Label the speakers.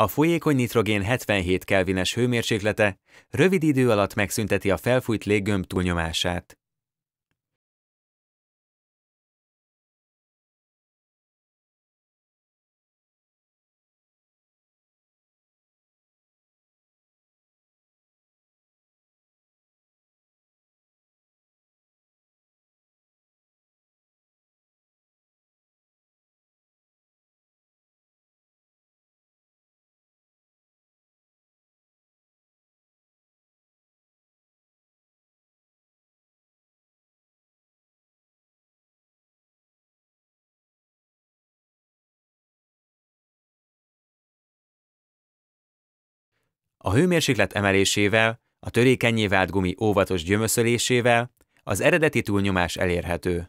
Speaker 1: A folyékony nitrogén 77 kelvines hőmérséklete rövid idő alatt megszünteti a felfújt léggömb túlnyomását. A hőmérséklet emelésével, a törékenyé vált gumi óvatos gyömöszölésével az eredeti túlnyomás elérhető.